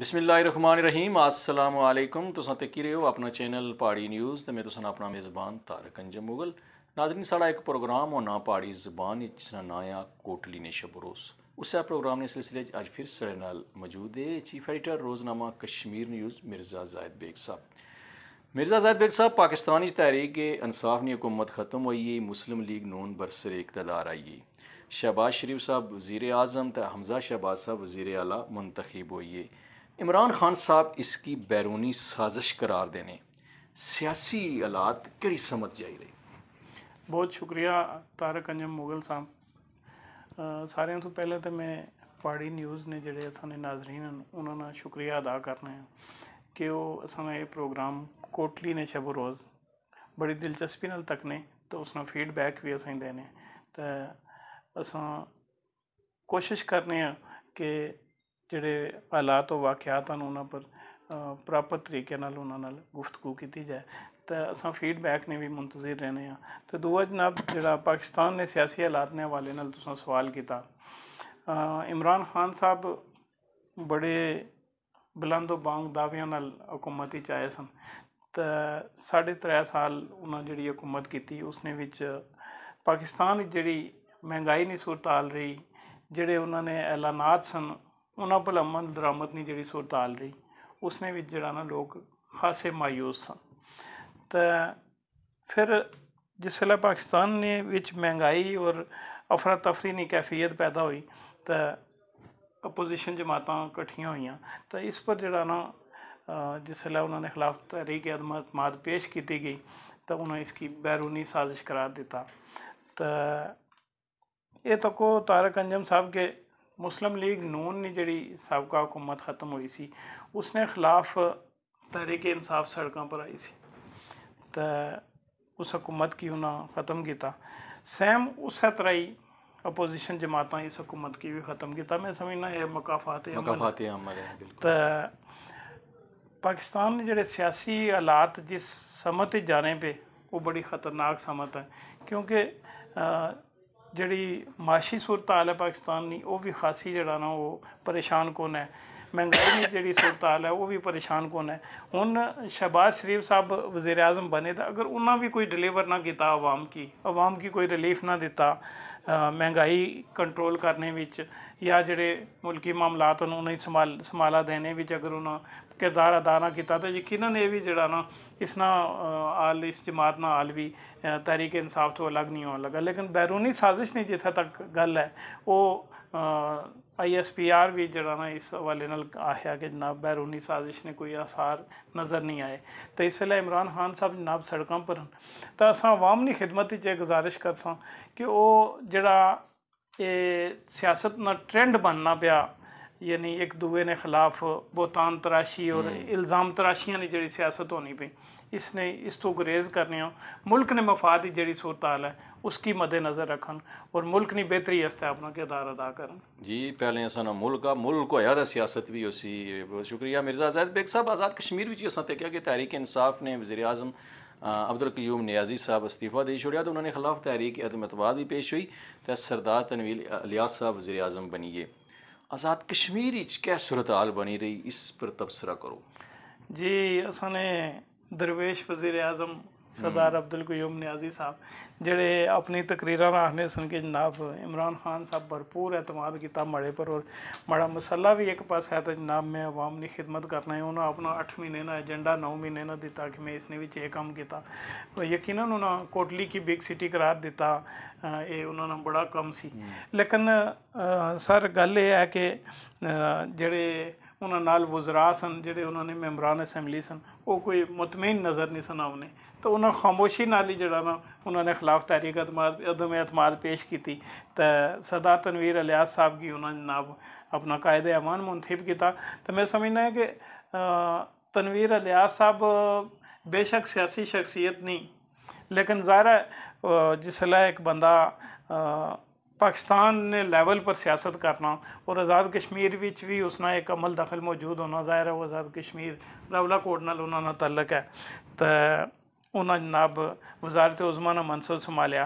बिसमीम असलम तुसा तकी रहे हो अपना चैनल पहाड़ी न्यूज़ तो मैं तुसा तो अपना मेज़बान तारक अंजम मुगल नाजरीन साढ़ा एक प्रोग्राम होना पहाड़ी जबान जिसना ना आया कोटली ने शबरोस उस प्रोग्राम ने सिलसिले अज फिर साढ़े नाल मौजूद है चीफ एडिटर रोज़नामा कश्मीर न्यूज़ मिर्ज़ा जायद बेग साहब मिर्ज़ा जायद बेग साहब पाकिस्तानी तहरीक इंसाफ की हुकूमत ख़त्म हुई मुस्लिम लीग नून बरसर इकतदार आई शहबाज शरीफ साहब वज़ी अजम तो हमजा शहबाज साहब वजीर अला मुंतखब हुई इमरान खान साहब इसकी बैरूनी साजिश करार देने सियासी हालात कड़ी समझ जाई रही बहुत शुक्रिया तारक अंजम मुगल साहब ਸਾਰਿਆਂ ਤੋਂ ਪਹਿਲਾਂ ਤਾਂ ਮੈਂ ਪਾੜੀ ਨਿਊਜ਼ ਨੇ ਜਿਹੜੇ ਅਸਾਂ ਦੇ ਨਾਜ਼ਰੀਨ ਹਨ ਉਹਨਾਂ ਦਾ ਸ਼ੁਕਰੀਆ ਅਦਾ ਕਰਨਾ ਹੈ ਕਿ ਉਹ ਅਸਾਂ ਦਾ ਇਹ ਪ੍ਰੋਗਰਾਮ ਕੋਟਲੀ ਨੇ ਸ਼ਬੋ ਰੋਜ਼ ਬੜੀ ਦਿਲਚਸਪੀ ਨਾਲ ਤੱਕ ਨੇ ਤਾਂ ਉਸ ਨਾਲ ਫੀਡਬੈਕ ਵੀ ਅਸਾਂ ਦੇਨੇ ਤਾਂ ਅਸਾਂ ਕੋਸ਼ਿਸ਼ ਕਰਨੇ ਆ ਕਿ ਜਿਹੜੇ ਹਾਲਾਤ ਉਹ ਵਾਕਿਆਤ ਹਨ ਉਹਨਾਂ ਪਰ ਪ੍ਰਾਪਰ ਤਰੀਕੇ ਨਾਲ ਉਹਨਾਂ ਨਾਲ ਗੁਫ਼ਤਗੂ ਕੀਤੀ ਜਾਏ ਤਾਂ ਅਸਾਂ ਫੀਡਬੈਕ ਨੇ ਵੀ منتظر ਰਹਨੇ ਆ ਤੇ ਦੂਆ ਜਨਾਬ ਜਿਹੜਾ ਪਾਕਿਸਤਾਨ ਨੇ ਸਿਆਸੀ ਹਾਲਾਤ ਨੇ ਹਵਾਲੇ ਨਾਲ ਤੁਸੀਂ ਸਵਾਲ ਕੀਤਾ ਇਮਰਾਨ ਖਾਨ ਸਾਹਿਬ ਬੜੇ ਬਲੰਦੋ ਬਾਂਗ ਦਾਅਵਿਆਂ ਨਾਲ ਹਕੂਮਤ ਹੀ ਚਾਏ ਸਨ ਤਾਂ ਸਾਢੇ 3 ਸਾਲ ਉਹਨਾਂ ਜਿਹੜੀ ਹਕੂਮਤ ਕੀਤੀ ਉਸਨੇ ਵਿੱਚ ਪਾਕਿਸਤਾਨ ਜਿਹੜੀ ਮਹਿੰਗਾਈ ਨਹੀਂ ਸੁਰਤਾਲ ਰਹੀ ਜਿਹੜੇ ਉਹਨਾਂ ਨੇ ਐਲਾਨਾਤ ਸਨ ਉਹਨਾਂ ਭਲਾਮਣ ਦਰਾਮਦ ਦੀ ਜਿਹੜੀ ਸੁਰਤਾਲ ਰਹੀ ਉਸਨੇ ਵਿੱਚ ਜਿਹੜਾ ਨਾ ਲੋਕ ਖਾਸੇ ਮਾਯੂਸ ਸਨ ਤਾਂ ਫਿਰ ਜਿਸ ਵੇਲੇ ਪਾਕਿਸਤਾਨ ਨੇ ਵਿੱਚ ਮਹਿੰਗਾਈ ਔਰ ਅਫਰਾ ਤਫਰੀ ਦੀ ਕੈਫੀਅਤ ਪੈਦਾ ਹੋਈ ਤਾਂ ਅਪੋਜੀਸ਼ਨ ਜਮਾਤਾਂ ਇਕੱਠੀਆਂ ਹੋਈਆਂ ਤਾਂ ਇਸ ਪਰ ਜਿਹੜਾ ਨਾ ਜਿਸ ਵੇਲੇ ਉਹਨਾਂ ਦੇ ਖਿਲਾਫ ਤਹਿਰੀਕ ਅਦਮਤ ਪੇਸ਼ ਕੀਤੀ ਗਈ तो उन्होंने इसकी बैरूनी साजिश करार दिता तो ये तो को तारक अंजम साहब के मुस्लिम लीग नून ने जी सबका हुकूमत ख़त्म हुई सी उसने खिलाफ तहरीक इंसाफ सड़कों पर आई सी तो उस हुकूमत की उन्हें ख़त्म किया सैम उस तरह ही अपोजिशन जमात इस हुकूमत की भी ख़त्म किया मैं समझना यह मकाफात तो पाकिस्तान जो सियासी हालात जिस समत जाने पे वो बड़ी ख़तरनाक समत है क्योंकि ਜਿਹੜੀ ਮਾਸ਼ੀ ਹਾਲ ਹੈ ਪਾਕਿਸਤਾਨ ਦੀ ਉਹ ਵੀ ਖਾਸੀ ਜਿਹੜਾ ਨਾ ਉਹ ਪਰੇਸ਼ਾਨ ਕੋਨ ਹੈ ਮਹਿੰਗਾਈ ਦੀ ਜਿਹੜੀ ਹਾਲ ਹੈ ਉਹ ਵੀ ਪਰੇਸ਼ਾਨ ਕੋਨ ਹੈ ਹੁਣ ਸ਼ਹਬਾਜ਼ ਸ਼ਰੀਫ ਸਾਹਿਬ ਵਜ਼ੀਰ ਆਜ਼ਮ ਬਣੇ ਤਾਂ ਅਗਰ ਉਹਨਾਂ ਵੀ ਕੋਈ ਡਿਲੀਵਰ ਨਾ ਕੀਤਾ ਆਵਾਮ ਕੀ ਆਵਾਮ ਕੀ ਕੋਈ ਰਿਲੀਫ ਨਾ ਦਿੱਤਾ ਮਹਿੰਗਾਈ ਕੰਟਰੋਲ ਕਰਨੇ ਵਿੱਚ ਜਾਂ ਜਿਹੜੇ ਮੁਲਕੀ ਮਾਮਲਾਤ ਨੂੰ ਨਹੀਂ ਸੰਭਾਲ ਸੰਭਾਲਾ ਦੇਣੇ ਵਿੱਚ ਅਗਰ ਉਹਨਾਂ ਕਿਰਦਾਰ ਅਦਾ ਨਾ ਕੀਤਾ ਤਾਂ ਯਕੀਨਨ ਇਹ ਵੀ ਜਿਹੜਾ ਨਾ ਇਸ ਨਾਲ ਆਲ ਇਸ ਜਮਾਤ ਨਾਲ ਆਲ ਵੀ ਤਹਿਰੀਕ ਇਨਸਾਫ ਤੋਂ ਅਲੱਗ ਨਹੀਂ ਹੋਣ ਲੱਗਾ ਲੇਕਿਨ ਬੈਰੂਨੀ ਸਾਜ਼ਿਸ਼ ਨਹੀਂ ਜਿੱਥੇ ਤੱਕ ਗੱਲ ਹੈ ਉਹ ਆਈਐਸਪੀਆਰ ਵੀ ਜਿਹੜਾ ਨਾ ਇਸ ਹਵਾਲੇ ਨਾਲ ਆਇਆ ਕਿ ਜਨਾਬ ਬੈਰੂਨੀ ਸਾਜ਼ਿਸ਼ ਨੇ ਕੋਈ ਆਸਾਰ ਨਜ਼ਰ ਨਹੀਂ ਆਏ ਤੇ ਇਸ ਲਈ ਇਮਰਾਨ ਖਾਨ ਸਾਹਿਬ ਜਨਾਬ ਸੜਕਾਂ ਪਰ ਤਾਂ ਅਸਾਂ ਆਵਾਮ ਦੀ ਖਿਦਮਤ ਵਿੱਚ ਇਹ ਗੁਜ਼ਾਰਿਸ਼ ਕਰਸਾਂ ਕਿ ਉਹ ਜਿਹੜਾ ਇਹ ਸਿਆਸਤ ਨਾਲ ਟ੍ਰੈਂਡ ਬਣਨਾ ਪਿਆ यानी एक दुए ने खिलाफ ਬੋਤਾਨ तराशी और इल्जाम तराशिया ਦੀ ਜਿਹੜੀ ਸਿਆਸਤ ਹੋਣੀ ਪਈ ਇਸ ਨੇ ਇਸ गुरेज करने ਕਰਨੇ ਹੋ ਮੁਲਕ ਨੇ ਮਫਾਦ ਦੀ ਜਿਹੜੀ ਸੂਰਤਾਲ उसकी मद्देनज़र रखन और मुल्क की बेहतरी अपना किरदार अदा कर जी पहले ना मुल्क आ मुल्क होया तो सियासत भी उसी शुक्रिया मिर्जा आजाद बेग साहब आज़ाद कश्मीर भी असा क्या कि तहरीक इंसाफ ने वजीर अजम अब्दुल क्यूम न्याजी साहब इस्तीफा दे छोड़िया तो उन्होंने खिलाफ तहरीक अदम एतबाद भी पेश हुई तो सरदार तनवील अलियास साहब वजी अजम बनी गए ਆਜ਼ਾਦ ਕਸ਼ਮੀਰ ਵਿੱਚ ਕਿਹ ਸੂਰਤ-ਹਾਲ ਬਣੀ ਰਹੀ ਇਸ ਪਰ ਤਬਸਰਾ ਕਰੋ ਜੀ ਅਸਾਂ ਨੇ ਦਰਵੇਸ਼ ਵਜ਼ੀਰ ਆਜ਼ਮ ਸਰਦਾਰ ਅਬਦੁਲ ਕਯੂਮ ਨਿਆਜ਼ੀ ਸਾਹਿਬ ਜਿਹੜੇ ਆਪਣੀ ਤਕਰੀਰਾਂ ਰੱਖਨੇ ਸਨ ਕਿ ਜਨਾਬ ਇਮਰਾਨ ਖਾਨ ਸਾਹਿਬ ਭਰਪੂਰ ਇਤਮਾਦ ਕੀਤਾ ਮੜੇ ਪਰ ਔਰ ਮੜਾ ਮਸੱਲਾ ਵੀ ਇੱਕ ਪਾਸ ਹੈ ਤਾਂ ਜਨਾਬ ਮੈਂ ਆਵਾਮ ਦੀ ਖidmat ਕਰਨਾ ਹੈ ਉਹਨਾਂ ਆਪਣਾ 8 ਮਹੀਨੇ ਦਾ ਏਜੰਡਾ 9 ਮਹੀਨੇ ਦਾ ਦਿੱਤਾ ਕਿ ਮੈਂ ਇਸ ਨੇ ਵਿੱਚ ਇਹ ਕੰਮ ਕੀਤਾ ਉਹ ਯਕੀਨਨ ਉਹਨਾਂ ਕੋਟਲੀ ਕੀ ਬਿਗ ਸਿਟੀ ਕਰਾਰ ਦਿੱਤਾ ਇਹ ਉਹਨਾਂ ਦਾ ਬੜਾ ਕੰਮ ਸੀ ਲੇਕਿਨ ਸਰ ਗੱਲ ਇਹ ਹੈ ਕਿ ਜਿਹੜੇ उन्होंने वुजरा सन जोड़े उन्होंने मैंबरान असैम्बली सन वो कोई मुतमिन नज़र नहीं सन आने तो उन्होंने खामोशी नाल ही जरा ना उन्होंने खिलाफ तहरीक अदम अतमाद पेश की तो सदा तनवीर अलियाज साहब की उन्होंने जनाब अपना कायद अमान मुंतब किया तो मैं समझना कि तनवीर अलियाज साहब बेशक सियासी शख्सियत नहीं लेकिन जहरा जिसल एक बंदा पाकिस्तान ने लैवल पर सियासत करना और आज़ाद कश्मीर विच भी उसना एक अमल दखल मौजूद होना जाहिर है वो आज़ाद कश्मीर रवला कोट न उन्होंने तलक है तो उन्होंने जनाब वजारत उजमा ने मनसब संभालिया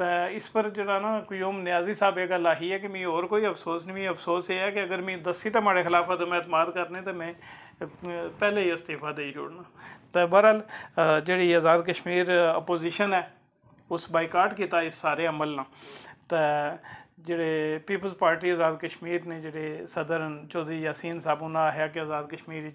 तो इस पर जरा ना कुयोम न्याजी साहब एक गल आही है कि मैं और कोई अफसोस नहीं मैं अफसोस ये है कि अगर मैं दसी तो माड़े खिलाफ अदम एतमाद करने तो मैं पहले ही इस्तीफा दे जोड़ना तो बहरहाल जी आज़ाद कश्मीर अपोजिशन है उस बाइकाट किया इस सारे अमल ना त जेह्ड़े पीपल्स पार्टी आजाद कश्मीर ने जेह्ड़े सदर चौधरी यासीन साहब उन्हें आखेआ कि आजाद कश्मीर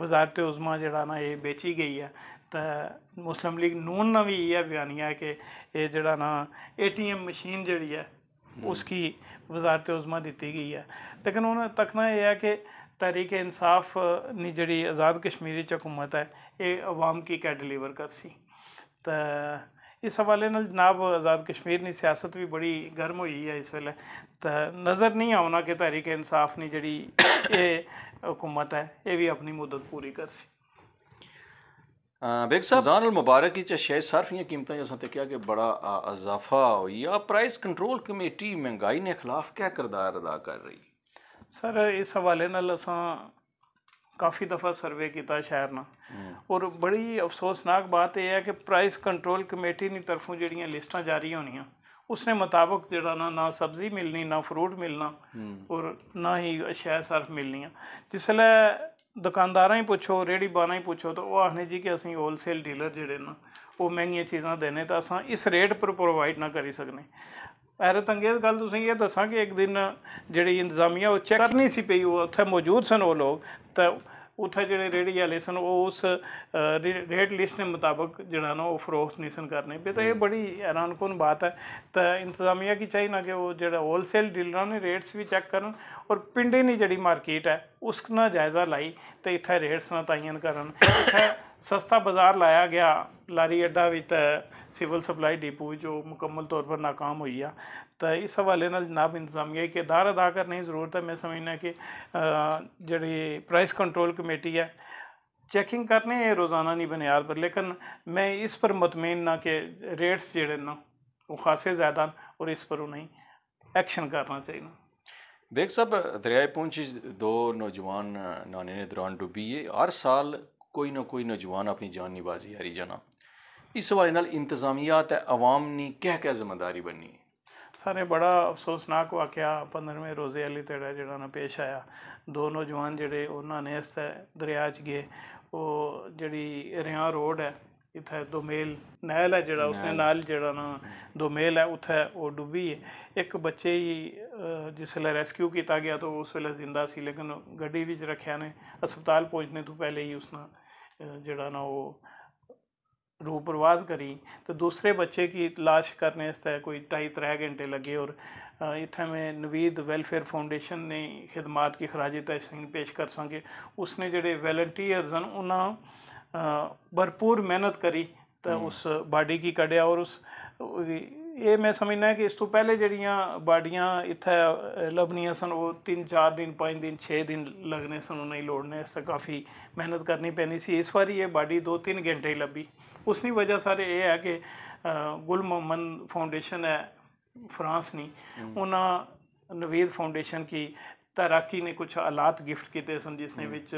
वज़ारत उज़मा जरा ना एह् बेची गई है तो मुस्लिम लीग नून ने भी इ'यै बयान ऐ कि एह् जेह्ड़ा ना ए टी एम मशीन जेह्ड़ी है हम्म। उसकी वज़ारत उज़मा दी गई है लेकिन हून तकना यह है कि तहरीक इंसाफ ने जी आजाद कश्मीर च हकूमत ऐ एह् अवाम की क्या डिलीवर करसी ते इस हवाले न जनाब आज़ाद कश्मीर की सियासत भी बड़ी गर्म हुई है इस वे तो नज़र नहीं आना कि तहरीक इंसाफ ने जी हुकूमत है ये भी अपनी मुदत पूरी कर सी बेग साहब मुबारक शे सार्फिया कीमतों असं तो क्या कि बड़ा इजाफा हो प्राइस कंट्रोल कमेटी महंगाई ने खिलाफ क्या किरदार अदा कर रही सर इस हवाले न असा ਕਾਫੀ ਦਫਾ ਸਰਵੇ ਕੀਤਾ ਸ਼ਹਿਰ ਨਾਲ ਔਰ ਬੜੀ ਅਫਸੋਸਨਾਕ ਬਾਤ ਇਹ ਹੈ ਕਿ ਪ੍ਰਾਈਸ ਕੰਟਰੋਲ ਕਮੇਟੀ ਦੀ ਤਰਫੋਂ ਜਿਹੜੀਆਂ ਲਿਸਟਾਂ ਜਾਰੀ ਹੋਣੀਆਂ ਉਸਨੇ ਮੁਤਾਬਕ ਜਿਹੜਾ ਨਾ ਨਾ ਸਬਜ਼ੀ ਮਿਲਣੀ ਨਾ ਫਰੂਟ ਮਿਲਣਾ ਔਰ ਨਾ ਹੀ ਅਸ਼ਾਇ ਸਰਫ ਮਿਲਣੀਆਂ ਜਿਸਲੇ ਦੁਕਾਨਦਾਰਾਂ ਹੀ ਪੁੱਛੋ ਰੇੜੀ ਬਾਣਾ ਹੀ ਪੁੱਛੋ ਤਾਂ ਉਹ ਆਖਨੇ ਜੀ ਕਿ ਅਸੀਂ ਹੋਲਸੇਲ ਡੀਲਰ ਜਿਹੜੇ ਨਾ ਉਹ ਮਹਿੰਗੀਆਂ ਚੀਜ਼ਾਂ ਦੇਣੇ ਤਾਂ ਅਸਾਂ ਇਸ ਰੇਟ ਪਰ ਪ੍ਰੋਵਾਈਡ ਨਾ ਕਰੀ ਸਕਨੇ ਹੈਰਤ ਅੰਗੇਜ਼ ਗੱਲ ਤੁਸੀਂ ਇਹ ਦੱਸਾਂ ਕਿ ਇੱਕ ਦਿਨ ਜਿਹੜੀ ਇੰਤਜ਼ਾਮੀਆ ਉਹ ਚੈੱਕ ਕਰਨੀ ਸੀ ਪਈ ਉਹ ਉੱਥੇ ਮੌਜੂਦ ਸਨ ਉਹ ਲੋਕ ਤਾਂ ਉੱਥੇ ਜਿਹੜੇ ਰੇੜੀ ਵਾਲੇ ਸਨ ਉਹ ਉਸ ਰੇਟ ਲਿਸਟ ਦੇ ਮੁਤਾਬਕ ਜਿਹੜਾ ਨਾ ਉਹ ਫਰੋਖਤ ਨਹੀਂ ਸਨ ਕਰਨੇ ਪਏ ਤਾਂ ਇਹ ਬੜੀ ਹੈਰਾਨਕੁਨ ਬਾਤ ਹੈ ਤਾਂ ਇੰਤਜ਼ਾਮੀਆ ਕੀ ਚਾਹੀਨਾ ਕਿ ਉਹ ਜਿਹੜਾ ਹੋਲਸੇਲ ਡੀਲਰਾਂ ਨੇ ਰੇਟਸ ਵੀ ਚੈੱਕ ਕਰਨ ਔਰ ਪਿੰਡੇ ਨਹੀਂ ਜਿਹੜੀ ਮਾਰਕੀਟ ਹੈ ਉਸ ਦਾ ਜਾਇਜ਼ਾ ਲਈ ਤੇ ਇੱਥੇ ਰੇਟਸ ਨਾ ਤਾਇਨ ਕਰਨ ਇੱਥੇ ਸਸਤਾ ਬਾਜ਼ਾਰ ਲਾਇਆ ਗਿਆ ਲਾਰੀ ਅੱਡਾ ਵਿੱਚ ਸਿਵਲ ਸਪਲਾਈ ਡਿਪੂ ਜੋ ਮੁਕੰਮਲ ਤੌਰ ਪਰ ناکਾਮ ਹੋਈ ਆ तो इस हवाले ਹਵਾਲੇ जनाब इंतजामिया कि ਕਿਰਦਾਰ अदा करने की जरूरत है मैं समझना कि जी प्राइस कंट्रोल कमेटी है चैकिंग करने ਇਹ रोज़ाना नहीं ਬੁਨਿਆਦ पर लेकिन मैं इस पर मुतमिन ना कि रेट्स जड़े ना वो खासे ज़्यादा और इस पर उन्हें एक्शन करना चाहिए बेग साहब दरियाए पहुंची दो नौजवान नाने ने दौरान डूबी है हर साल कोई ना कोई नौजवान अपनी जान बाजी हारी जाना इस हवाले इंतजामिया अवाम ने कह क्या जिम्मेदारी बननी है ਸਾਰੇ ਬੜਾ ਅਫਸੋਸਨਾਕ ਵਾਕਿਆ 15ਵੇਂ ਰੋਜ਼ੇ ਵਾਲੀ ਤੇੜਾ ਜਿਹੜਾ ਨਾ ਪੇਸ਼ ਆਇਆ ਦੋ ਨੌਜਵਾਨ ਜਿਹੜੇ ਉਹਨਾਂ ਨੇ ਇਸ ਦਰਿਆ 'ਚ ਗਏ ਉਹ ਜਿਹੜੀ ਰਿਆਂ ਰੋਡ ਹੈ ਇੱਥੇ ਦੋਮੇਲ ਨਹਿਲ ਹੈ ਜਿਹੜਾ ਉਸਨੇ ਨਾਲ ਜਿਹੜਾ ਨਾ ਦੋਮੇਲ ਹੈ ਉਥੇ ਉਹ ਡੁੱਬੀ ਹੈ ਇੱਕ ਬੱਚੇ ਹੀ ਜਿਸ ਰੈਸਕਿਊ ਕੀਤਾ ਗਿਆ ਤਾਂ ਉਸ ਵੇਲੇ ਜ਼ਿੰਦਾ ਸੀ ਲੇਕਿਨ ਗੱਡੀ ਵਿੱਚ ਰੱਖਿਆ ਨੇ ਹਸਪਤਾਲ ਪਹੁੰਚਣੇ ਤੋਂ ਪਹਿਲੇ ਹੀ ਉਸਨਾ ਜਿਹੜਾ ਨਾ ਉਹ ਰੂਹ ਪ੍ਰਵਾਸ ਕਰੀ ਤੇ ਦੂਸਰੇ ਬੱਚੇ ਕੀ ਤਲਾਸ਼ ਕਰਨੇ ਸਤੇ ਕੋਈ 2 3 ਘੰਟੇ ਲੱਗੇ ਔਰ ਇਥੇ ਮੈਂ ਨਵੀਦ ਵੈਲਫੇਅਰ ਫਾਊਂਡੇਸ਼ਨ ਨੇ ਖਿਦਮਤ ਕੀ ਖਰਾਜੇ ਤੈ ਸਿੰਘ ਪੇਸ਼ ਕਰ ਸੰਗੇ ਉਸਨੇ ਜਿਹੜੇ ਵੈਲੰਟੀਅਰਸ ਹਨ ਉਹਨਾਂ ਭਰਪੂਰ ਮਿਹਨਤ ਕਰੀ ਤਾਂ ਉਸ ਬਾਡੀ ਕੀ ਕੱਢਿਆ ਔਰ ਉਸ ਇਹ ਮੈਂ ਸਮਝਣਾ ਕਿ ਇਸ ਤੋਂ ਪਹਿਲੇ ਜਿਹੜੀਆਂ ਬਾਡੀਆਂ ਇੱਥੇ ਲਬਨੀਆਂ ਸਨ ਉਹ 3-4 ਦਿਨ 5 ਦਿਨ 6 ਦਿਨ ਲੱਗਨੇ ਸਨ ਉਹਨਾਂ ਹੀ ਲੋੜਨੇ ਸਨ ਤਾਂ ਕਾਫੀ ਮਿਹਨਤ ਕਰਨੀ ਪੈਣੀ ਸੀ ਇਸ ਵਾਰੀ ਇਹ ਬਾਡੀ 2-3 ਘੰਟੇ ਹੀ ਲੱਭੀ ਉਸ ਦੀ ਵਜ੍ਹਾ ਸਾਰੇ ਇਹ ਹੈ ਕਿ ਗੁਲ ਮੁਹੰਮਦ ਫਾਊਂਡੇਸ਼ਨ ਹੈ ਫਰਾਂਸ ਨਹੀਂ ਉਹਨਾਂ ਨਵੀਦ ਫਾਊਂਡੇਸ਼ਨ ਕੀ ਤੈਰਾਕੀ ਨੇ ਕੁਝ ਹਾਲਾਤ ਗਿਫਟ ਕੀਤੇ ਸਨ ਜਿਸ ਨੇ ਵਿੱਚ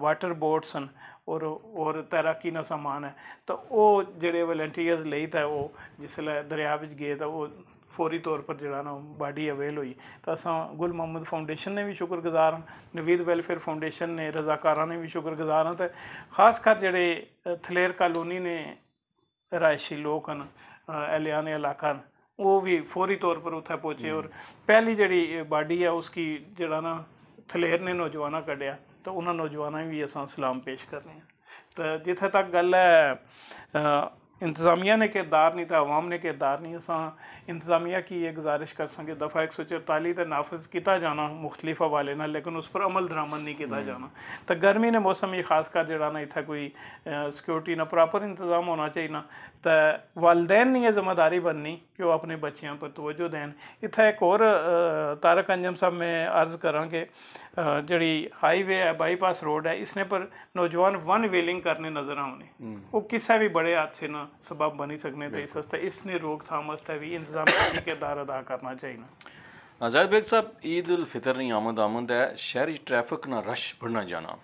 ਵਾਟਰ ਬੋਟਸ ਹਨ ਔਰ ਔਰ ਤੈਰਾਕੀ ਦਾ ਸਮਾਨ ਹੈ ਤਾਂ ਉਹ ਜਿਹੜੇ ਵਲੰਟੀਅਰਸ ਲਈ ਤਾਂ ਉਹ ਜਿਸ ਵੇਲੇ ਦਰਿਆ ਵਿੱਚ ਗਏ ਤਾਂ ਉਹ ਫੌਰੀ ਤੌਰ ਪਰ ਜਿਹੜਾ ਨਾ ਬਾਡੀ ਅਵੇਲ ਹੋਈ ਤਾਂ ਅਸਾਂ ਗੁਲ ਮੁਹੰਮਦ ਫਾਊਂਡੇਸ਼ਨ ਨੇ ਵੀ ਸ਼ੁਕਰਗੁਜ਼ਾਰ ਹਾਂ ਨਵੀਦ ਵੈਲਫੇਅਰ ਫਾਊਂਡੇਸ਼ਨ ਨੇ ਰਜ਼ਾਕਾਰਾਂ ਨੇ ਵੀ ਸ਼ੁਕਰਗੁਜ਼ਾਰ ਹਾਂ ਤੇ ਖਾਸ ਕਰ ਜਿਹੜੇ ਥਲੇਰ ਕਾਲੋਨੀ ਨੇ ਰਾਇਸ਼ੀ ਲੋਕ ਹਨ ਐਲਿਆਨ ਇਲਾਕਾ ਨੇ ਉਹ ਵੀ ਫੌਰੀ ਤੌਰ ਪਰ ਉੱਥੇ ਪਹੁੰਚੇ ਔਰ ਪਹਿਲੀ ਜਿਹੜੀ ਬਾਡੀ है ਉਸकी ਜਿਹੜਾ ਨਾ ਥਲੇਰ ਨੇ ਨੌਜਵਾਨਾ ਕੱਢਿਆ ਤਾਂ ਉਹਨਾਂ ਨੌਜਵਾਨਾਂ ਵੀ ਅਸਾਂ ਸਲਾਮ ਪੇਸ਼ ਕਰਦੇ ਆ ਤਾਂ ਜਿੱਥੇ ਤੱਕ ਗੱਲ ਹੈ इंतज़ामिया ने किरदार नहीं तो अवाम ने किरदार नहीं अस इंतज़ामिया की यह गुजारिश कर सकें दफ़ा एक सौ चौताली तक नाफज किया जाना मुख्तलिफ हवाले ना लेकिन उस पर अमल दरामद नहीं किया हम्म। जाना तो गर्मी ने मौसम ही खासकर जरा ना इतना कोई सिक्योरिटी ना प्रॉपर इंतज़ाम होना चाहिए ना तो वालदेन ने यह जिम्मेदारी बननी कि वह अपने बच्चों पर तवजो देन इतना एक और तारक अंजम साहब मैं अर्ज़ करा कि जी हाईवे है बाईपास रोड है इसने पर नौजवान वन व्हीलिंग करने नज़र आने वो किसा भी बड़े हादसे ना સબબ બની શકને થઈ સસ્તા ઇસને રોકથામ અસ્તા બી ઇંતજામ किरदार अदा करना चाहिए आज़ाद हाँ, बेग साहब ईद उल फितर नहीं आमद आमद है शहरी ट्रैफिक ना रश बढ़ना जाना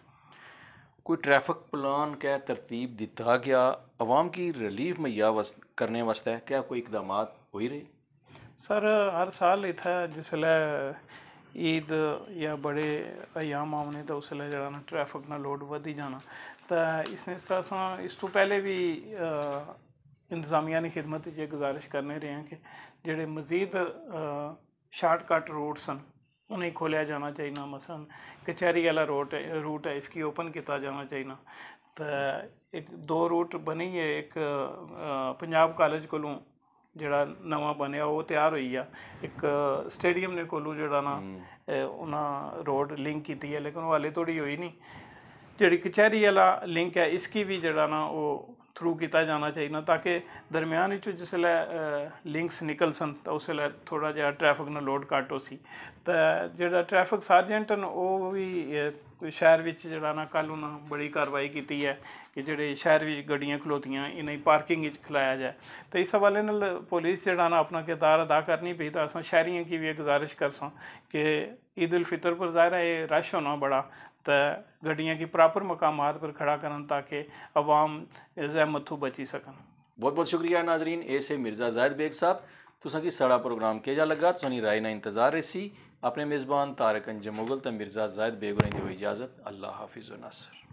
कोई ट्रैफिक प्लान क्या तरतीब दिता गया आवाम की रिलीफ मैया वस, करने वास्ते क्या कोई इकदाम हो ही रहे सर हर साल इतना जिसले ईद या बड़े अयाम आने तो उसले ट्रैफिक ना लोड वधी जाना ਤਾਂ ਇਸ ਤਰ੍ਹਾਂ ਇਸ ਤੋਂ ਪਹਿਲੇ ਵੀ ਇੰਤਜ਼ਾਮੀਆਂ ਨੇ ਖਿਦਮਤ ਦੀ ਜੇ ਗੁਜ਼ਾਰਿਸ਼ ਕਰਨੇ ਰਹੇ ਆ ਕਿ ਜਿਹੜੇ ਮਜ਼ੀਦ ਸ਼ਾਰਟਕਟ ਰੂਟਸ ਹਨ ਉਹਨੇ ਖੋਲਿਆ ਜਾਣਾ ਚਾਹੀਦਾ ਮਸਲ ਕਚਹਿਰੀ ਵਾਲਾ ਰੂਟ ਰੂਟ ਹੈ ਇਸਕੀ ਓਪਨ ਕੀਤਾ ਜਾਣਾ ਚਾਹੀਦਾ ਤਾਂ ਇੱਕ ਦੋ ਰੂਟ ਬਣੀ ਹੈ ਇੱਕ ਪੰਜਾਬ ਕਾਲਜ ਕੋਲੋਂ ਜਿਹੜਾ ਨਵਾਂ ਬਣਿਆ ਉਹ ਤਿਆਰ ਹੋਈ ਆ ਇੱਕ ਸਟੇਡੀਅਮ ਨੇ ਕੋਲੋਂ ਜਿਹੜਾ ਨਾ ਉਹਨਾਂ ਰੋਡ ਲਿੰਕ ਕੀਤੀ ਹੈ ਲੇਕਿਨ ਉਹ ਹਲੇ ਥੋੜੀ ਹੋਈ ਨਹੀਂ ਜਿਹੜੀ ਕਚਹਿਰੀ ਵਾਲਾ ਲਿੰਕ ਹੈ ਇਸ ਕੀ ਵੀ ਜਿਹੜਾ ਨਾ ਉਹ ਥਰੂ ਕੀਤਾ ਜਾਣਾ ਚਾਹੀਦਾ ਤਾਂ ਕਿ ਦਰਮਿਆਨ ਵਿੱਚ ਜਿਸਲੇ ਲਿੰਕਸ ਨਿਕਲ ਸੰ ਤਾਂ ਉਸਲੇ ਥੋੜਾ ਜਿਹਾ ਟ੍ਰੈਫਿਕ ਨਾਲ ਲੋਡ ਘੱਟ ਹੋ ਸੀ ਤਾਂ ਜਿਹੜਾ ਟ੍ਰੈਫਿਕ ਸਰਜੈਂਟ ਨੇ ਉਹ ਵੀ ਸ਼ਹਿਰ ਵਿੱਚ ਜਿਹੜਾ ਨਾ ਕੱਲ ਉਹਨਾਂ ਬੜੀ ਕਾਰਵਾਈ ਕੀਤੀ ਹੈ कि जोड़े शहर में गड्डिया खलोती इन्हें पार्किंग खिलाया जाए तो इस हवाले न पुलिस जरा अपना किरदार अदा करनी पी तो असं शहरी की भी गुजारिश कर ਵੀ कि ईद उल फितर पर ज़ाहिर है ये रश होना बड़ा तो गड्डिया की प्रॉपर मकाम पर खड़ा करन ताकि अवाम जहमत तो बची सकन बहुत बहुत शुक्रिया नाजरीन ऐसे मिर्ज़ा जायद बेग साहब तुसा की सड़ा प्रोग्राम के जा लगा तुसानी राय ना इंतज़ार रसी अपने मेज़बान तारक अंज मुगल तो मिर्ज़ा जायद बेग होने दो इजाज़त अल्लाह हाफिज़ नासर